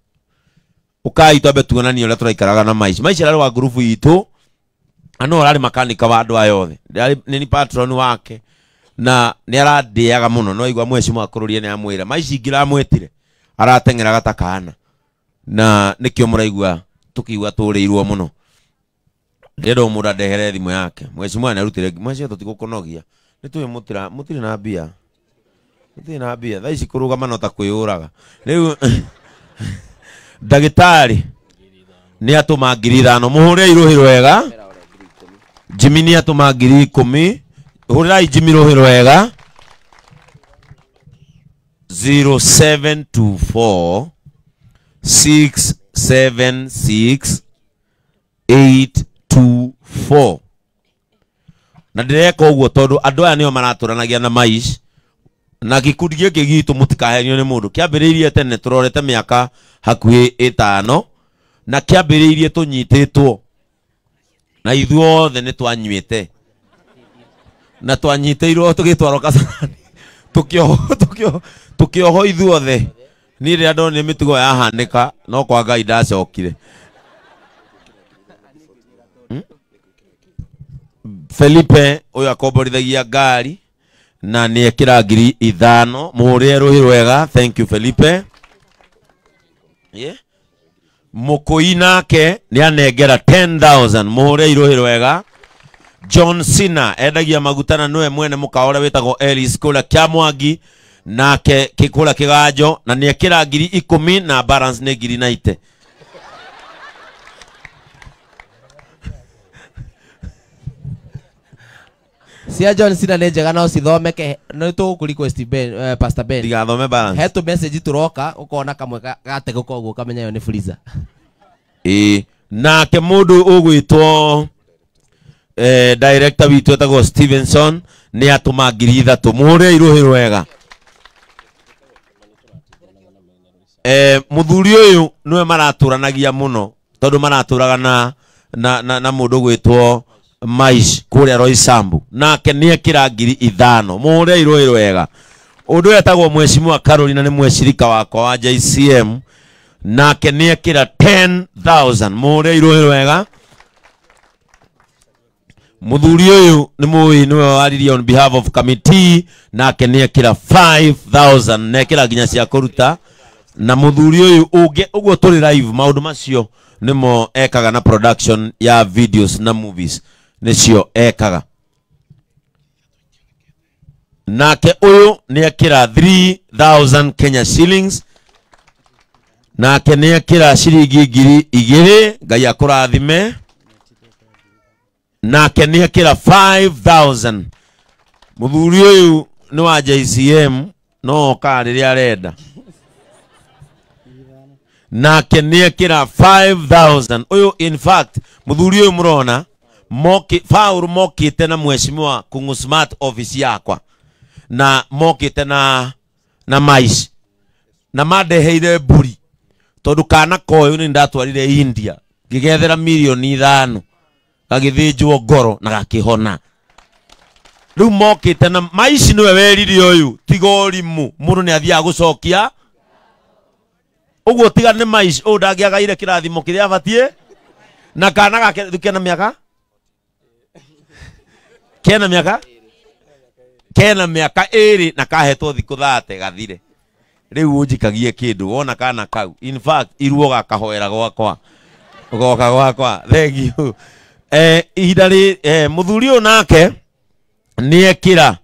ukai twambe tuonanie uria turaikaraga na maica maica rarä wa ngurubu itå ano rarä makanika wa andå aya othe nä patron wake na nä arandäaga muno no igwa mweci mwakårå nä amwä ra maici ingä ramwätire arateng'eraga ta kana na nä kä o må raigua tå kiuga tå rä irwo må no ndä må ndå andehere thimå yake mweci mwaya nä arutire mweci tå tigå kå nogia nä tå na mbia må na mbia thaa ici kå rå gama no ta kwä å ndagitari ni atuma ngiri ithano muhure hä rwega jimi ni atuma ngiri ikumi hurai jimi ruhiro wega 0724 676 824 na ndireka uguo tondå andå aya maratå ranagia na maish na gikundi giki gitu mutikahenio ni mundu kiambiriirie tene turorete miaka hakuhi itano na kiambiriirie tunyititwo na ithuothe ni twanyuite na twanyitiirwo tugitwarwo kacanani tukioho ithuothe niä rä rä a ndonire mä tugo yahanä ka no kwa ngai ndacokire hmm? felipe å yå akomborithagia ngari na nä ekira ngiri ithano må rä e rå hä rwega thank you felipe yeah. må kå i nake nä anengera 10000 må hå re irå hä rwega john sina endagia magutana nä nä mwene må kaå wä tagwo elis kå rä kä a mwangi nake kå rä kä ganjo na nä ekira ngiri ikå mi na balance nä ngiri naite cia John Cena nä njega no cithomeke nä tå gå kå request ben eh, pastor Ben ndigathome balance he tå message tũroka å kona kamwe gategå koguo kamenya yo nĩ freezer ĩĩ nake må ndå å gwä two eh, director witå etagwo Stevenson nä atå ma ngiri ithatå må hå rä irå rwega eh, må thuri å yå nä we maratå ranagia må no tondå maratå raga na na, na, na må ndå gwä two maish kuria roisambu nake nie kira ngiri ithano mure irwe rwega undu yetagwo wa Carolina ni mweshirika wakwa wa JCM nake nie kira 10000 mure irwe rwega muthuri uyu ni mui niwe waririe on behalf of committee nake nie kira 5000 nekira nginya cia kuruta na muthuri uyu unge uguo turi live maundu macio nimo ekaga na production ya videos na movies nicio ekaga nake uyu niekira 3000 Kenya shillings nake niekira ciringi ngiri igiri ngai akurathime nake niekira 5000 muthuri uyu ni wa JCM no oka riria arenda nake niekira 5000 uyu in fact muthuri uyu murona moki, faur moki tena mheshimiwa Kung'u Smart office yakwa na moki tena na mais na made heide buri todu kana koyu ni ndatwarire India gigethera milioni 5 gagithinjwo ngoro na gakihona riu mokite na maici niwe weriri oyu tigori mu muru ni athia gucokia ugo tiga ni maici u ndangiagaire kirathimo kiria abatie na kana gake na miaka kena miaka kena miaka ĩrĩ na kahetwo thiku thate gathire riu unjikagie kindu wona kana kau in fact iruo gakahoera gwakwa goka gwakwa thank you eh, ihinda rĩ eh, muthuri ũyũ nake nĩekĩra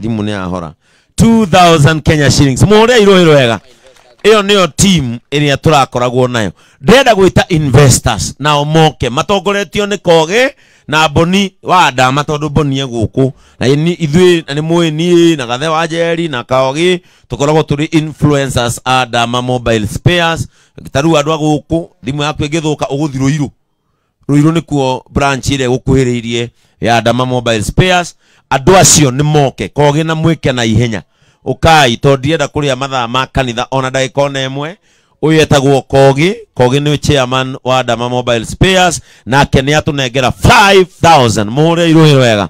thimũ nĩ yahora 2000 Kenya shillings mũhũre irũĩ rwega iyo niyo team ĩrĩa tũrakoragwo nayo ndĩrenda gwĩta investors nao moke matongoretio ni koge na boni wa ndama tondu boni eguku na ni ithwe na ni mwi ni na gathe wa jeri na kaogi tukoragwo turi influencers a ndama mobile spares taru adwa guku thimu yaku githuka uguthirwo iru ruiru kuo branch ile gukuhiririe ya ndama mobile spares andu acio ni moke kogi na mwike na ihenya ukai tondu ndienda kuria mathaa ma kanitha ona dai kone imwe uyu etagwo kogi kogi ni chairman wa dama mobile spares nake ni atunengera 5000 muhure iruhi wega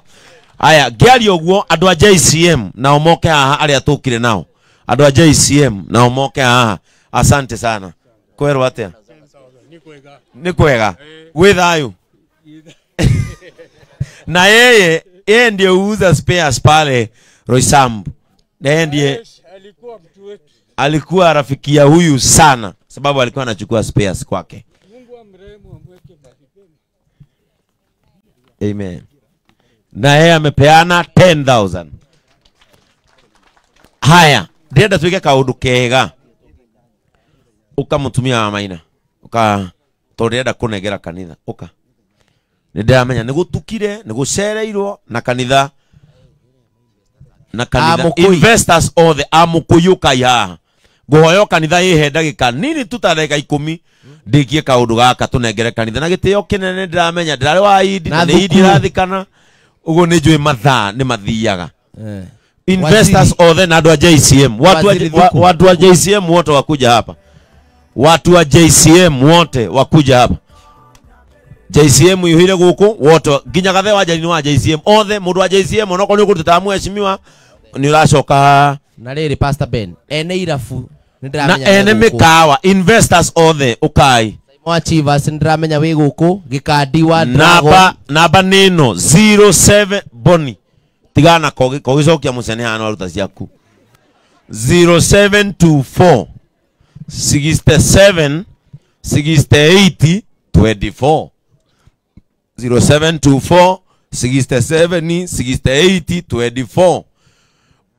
aya ngiaria uguo andu a JCM nao moke haha aria kire nao andu a JCM nao moke haha asante sana kwerwo atia ni kwega gwä thayå na yeye yeye ndiye uuza spares pale roisambu na yeye ndiye alikuwa mtu wetu alikuwa rafiki ya huyu sana, sababu alikuwa anachukua spares kwake. Amen. Na yeye amepeana 10,000. Haya, ndĩrenda twĩke kaudu kega ũkamũtumia wa maina ũka tondũ ndĩrenda kũnegera kanitha ũka nĩ ndĩramenya nĩ gũtukire nĩ gũcereirwo na kanitha na kanitha investors all the amukuyuka haha nguhoya kanitha ihe ndagika nini tutareka ikumi ndikie kaundu gaka tunengere kanitha na gitio kinene ndiramenya ndirari wa idi na ni idi rathikana ugo ni njui mathaa ni mathiaga eh. investors othe na andu JCM watu wa, watu wa JCM wote wakuja hapa watu wa JCM wote wakuja hapa JCM yuhire guku wote nginya gathe wa jani wa JCM othe mudu wa JCM onokorwo ni ukurutita mweshimiwa ni uracoka na rä rä pastor ben ene irabu nä ene mä kawa investors othe å kai mwachivas nä ndäramenya wä gå kå gä kandiwa namba nä no seven boni tigana ko cokia må cene hana waruta ciaku 0724 four sigiste seven sigiste 67 twenty four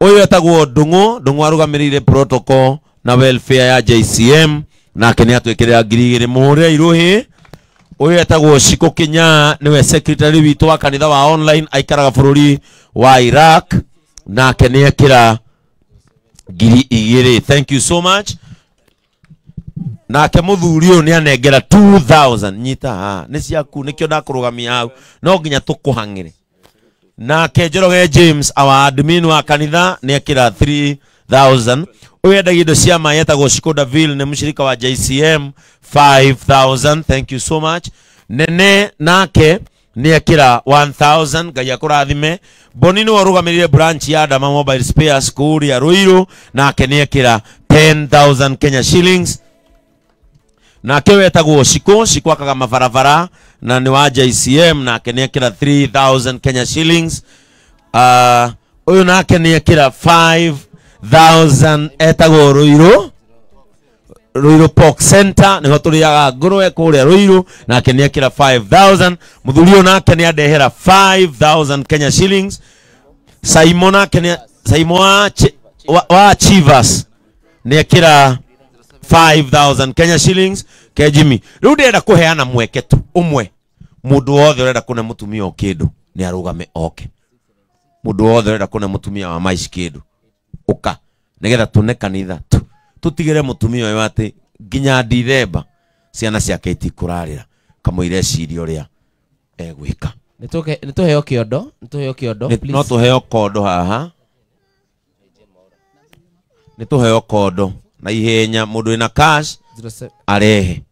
uyu etagwo ndungu ndungu arugamirire protocol na welfare ya JCM nake nä atwäkärä ngiri igä rä må rä irå uyu etagwo shiko kinya niwe secretary witå wa kanitha wa online aikaraga bururi wa iraq nake nä ekira ngiri igä thank you so much nake må thuri ni yå nä anengera 2000 nyita haha nä ciaku nä kä o ndakå rå gamia hau no nginya tå na njoroge james awa admin wa kanitha nä ekira 3000 å yendagia indo cia maä etagwo skodaville nä må cirika wa jcm 5000 thank you so much nene nake nä ekira 1000 ngai akå rathime boni nä warå branch ya dama mobile spares kå rä a rå irå nake nä ekira 10000 kenya shillings nake wetagwo ciko ciko akaga mabarabara na ni wa JCM nake niekira 3000 Kenya shillings ah, uyu uh, nake niekira 5000 etago ruiru ruiru pork center niho turiaga ngurwe kuria ruiru nake niekira 5000 muthuri uyu nake niandehera 5000 Kenya shillings Saimo nake Saimo wa, wa Chivas niekira 5000 Kenya shillings ke Jimmy riu ndirenda kuheana mweke tu umwe mundu wothe urenda kuna mutumia kindu ni arugame oke mundu wothe urenda kuna mutumia wa maishi kindu uka nigetha tune kanitha tu tutigire mutumia uyu ati nginya ndithemba ciana ciake itikurarira kamwire ecirie uria egwika nä tå heo kä ondo nä no tå heo kondo haha nä tå kondo na ihenya mundu ina cash arehe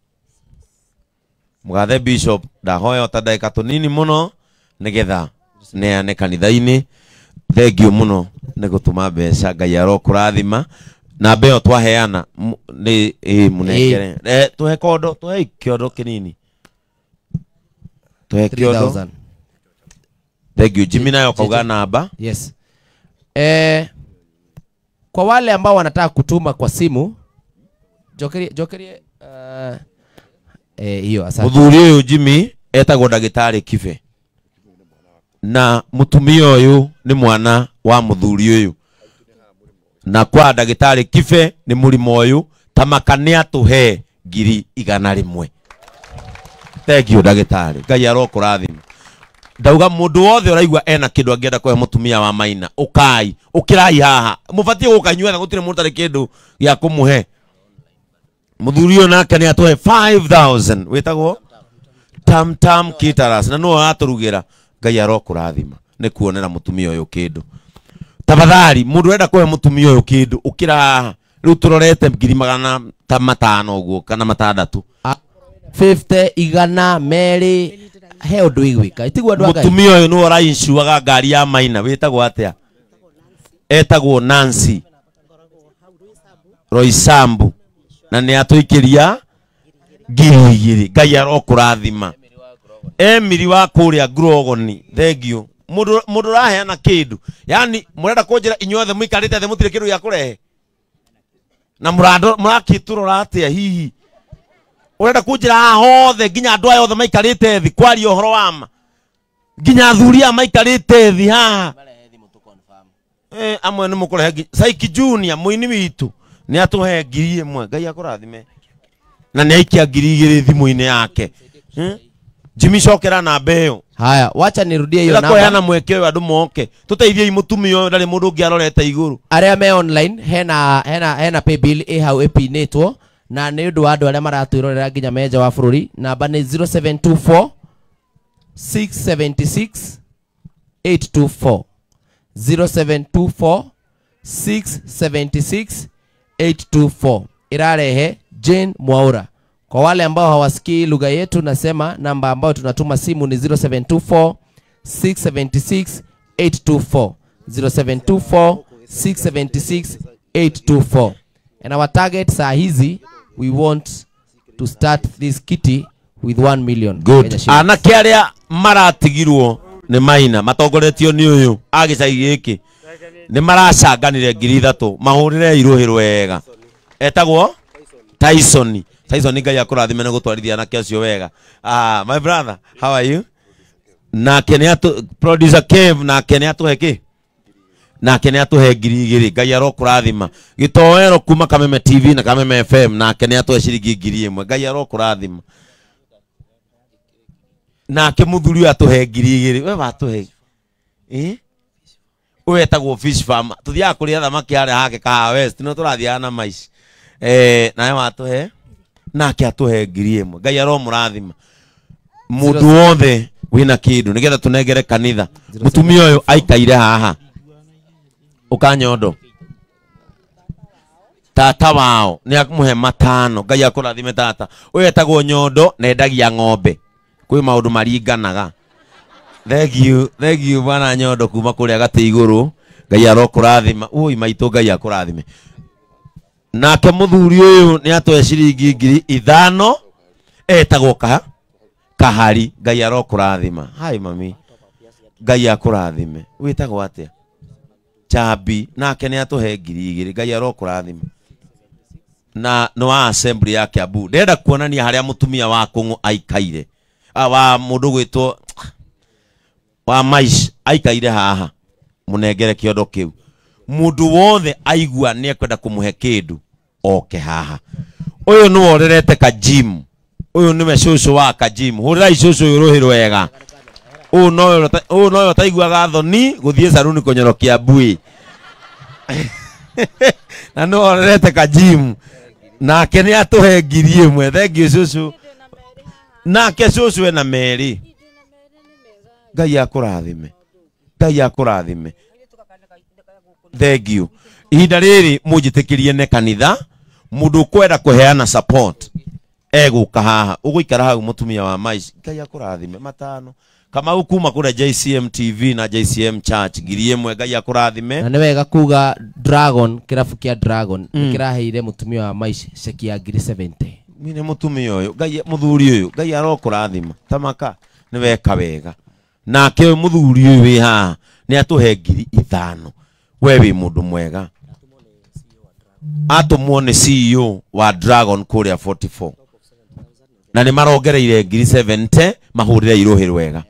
mugathe bishop ndahoya ta ndagika tunini muno nigetha neane kanitha-ini thengio muno nä gå tå ma mbeca ngai arokå rathima na mbeyo twaheana nä må nengere eh, tå he kondo tå he kä ondo kä nini tå he kä ondo thengio jimi nayo kauga namba yes eh kwa wale ambao wanataka kutuma kwa simu, jokerie jokerie uh, eh, hiyo uh, e, asante. Muthuri uyu Jimmy etagwo ndagitari Kibe na mutumia uyu ni mwana wa muthuri uyu na kwa ndagitari Kibe ni murimo uyu tamakane he ngiri igana rimwe. Thank you ndagitari. Ngai arokurathima ndauga mundu wothe uraigua ena kindu angienda kuhe mutumia wa maina ukai ukirai haha mubatie gukanyua na gutire mundu tari kindu gia kumuhe muthuri uyu nake ni atuhe 5000 witagwo tam tam kitaras na no aturugira ngai arokurathima ni kuonera mutumia uyu kindu tabathari mundu urenda kuhe mutumia uyu kindu ukira haha riu turorete ngiri magana ta matano uguo kana matandatu 50 igana meri he undu igwika itiguo andu agai mutumia uyu niwe raincuaga ngari ya maina witagwo atia etagwo Nancy Roisambu na nä atwäkäria ngiri igä rä ngai arokå emiri wa kå rä a grogoni thengio må ndå raheana kä ndå yani må renda kå njä ra inyuothe må ikarä te thä må tirä kä ndå gä a kå rehe na må rakä tå rora atä a hihi urenda kunjira hothe nginya andu aya othe maikarite thi kwaria uhoro wa ma nginya athuri aya maikarite thi haha eh, amwe ni mukurehe Saiki Junior muini witu ni atuhe ngiri imwe ngai akurathime na ni aikia ngiri igiri thimu-ini yake hm? jimi cokera namba iyo haya wacha nirudie hiyo namba yana mweke uyu andu moke tuteithiei mutumia uyu ndari mundu ungi arorete iguru aria me online hena hena hena paybill i hau na nä å ndå wa andå arä a maratwä rorera nginya menja wa bå rå ri namba nä 0724 676 824 0724 676 824 irarehe Jane Mwaura. Kwa wale ambao hawasikii lugha yetu, nasema namba ambayo tunatuma simu ni 0724 676 824 0724 676 824 and our target saa hizi we want to start this kitty with 1 million good anake aria maratigirwo ni maina matongoretio ni uyu agicagi giki ni maracanganire ngiri ithatu mahurire iruhiru wega etagwo Tyson Tyson ngai akurathime na gutwarithia anake acio wega ah my brother how are you nake nä producer cave nake nä atå he nake nä atå he ngiri igä rä ngai arokå rathima gä toero kuma kameme tv na kameme fm nake nä atå he ciringi ngiri ä mwe ngai arokå rathima nake må thuri atå he ngiri igä rä we watå he eh? å etagwo fish farm tå thiaga kå rä a thamaki harä hake kaha west no tå rathiaga na maici eh, nawe watå he nake atå he ngiri ä mwe ngai aromå rathima må ndå wothe wä na kä ndå nä getha tå nengere kanitha må tumia å yå aikaire haha ukanyondo tata wao ni akumuhe matano ngai akå tata å yå etagwo nyondo na endagia ng'ombe kwä maå ndå maringanaga thengiå bana nyondo kuma kå rä iguru gatä igå rå ngai arokå rathima ui maitå ngai akå rathime nake må thuri å yå nä atwoe ciringi ngiri ithano etagwo ka kahari ngai arokå rathima hai mami ngai akå rathime wä tagwo chabi nake nä atå he ngiri igä rä ngai arokå rathima na nä wa assembly ya kiambu ndenda kuonania harä a må tumia wa kångå aikaire wa må ndå gwä two wa mais aikaire haha må nengere kä ondo kä u må ndå wothe aigua nä ekwenda kå må he kä ndå oke haha å yå nä worerete kajim å yå nä we wa kajim hå rä rai cåcå yå rå hä rwega å noyo no taiguaga thoni guthie saruni kunyorokia mbui na ni orerete kajimu nake nä atåhe ngiri ä mwe thengiå cåcå nake cåcå ena merä ngai akå rathime ngai akå rathime thengiå ihinda rä rä må njä tä kä rie ne kanitha må ndå å kwenda kå heana egå ka haha å gå ikara hau må tumia wa mais ngai akå rathime matano kama ukuma makura JCM TV na JCM Church giriemwe ngai akurathime na nä kuga dragon kirabu kia dragon mm. kiraheire mutumio wa maish seki ya giri 70 mine mutumio å yå ngai muthuri å yå ngai arokå tamaka nä wega na kewe muthuri å yå wä haha nä he giri ithano wewe mudu mwega atu mwone CEO wa Dragon korea 44 na nĩ marongereire giri 70 mahũrĩre irũhĩ rwega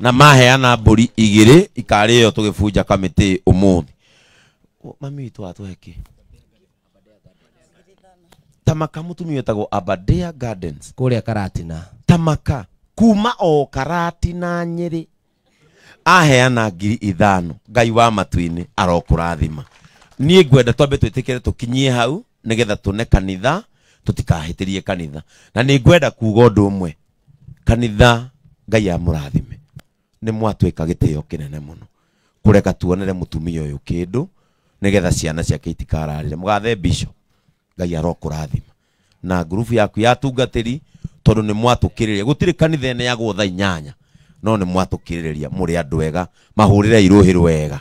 na maheana mburi igiri ikari yo tugibunja kamiti umuthi mami witu atuheki tamaka mutumia wetagwo abadea gardens kuria karatina tamaka kuma o karatina nyiri aheana ngiri ithano ngai wa matuini arokurathima niä ngwenda twambe twätäkä re tå kinyie hau nä getha ne kanitha tå tikahä kanitha na ni ngwenda kuga å ndå mwe kanitha ngai amå nä mwatuä gä yo kä nene må no kå reka tuonere må tumia å yå kä ndå nä getha ciana ciake itikararä re må gathe mbico ngai arokå rathima na ngurubu yaku yatungatä ri tondå nä mwatå kä rä ria gå tirä kanitha ene yagwo tha inyanya no nä mwatå kä rä ria må rä andå ega mahå rä re hä rwega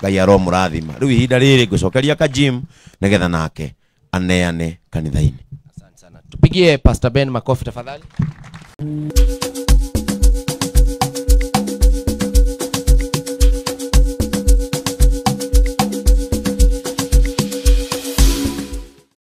ngai aromå rathima rä u ihinda rä rä ngå cokeria kajim nä getha nake aneane kanitha-inä tupigie pastor ben makofi tafadhali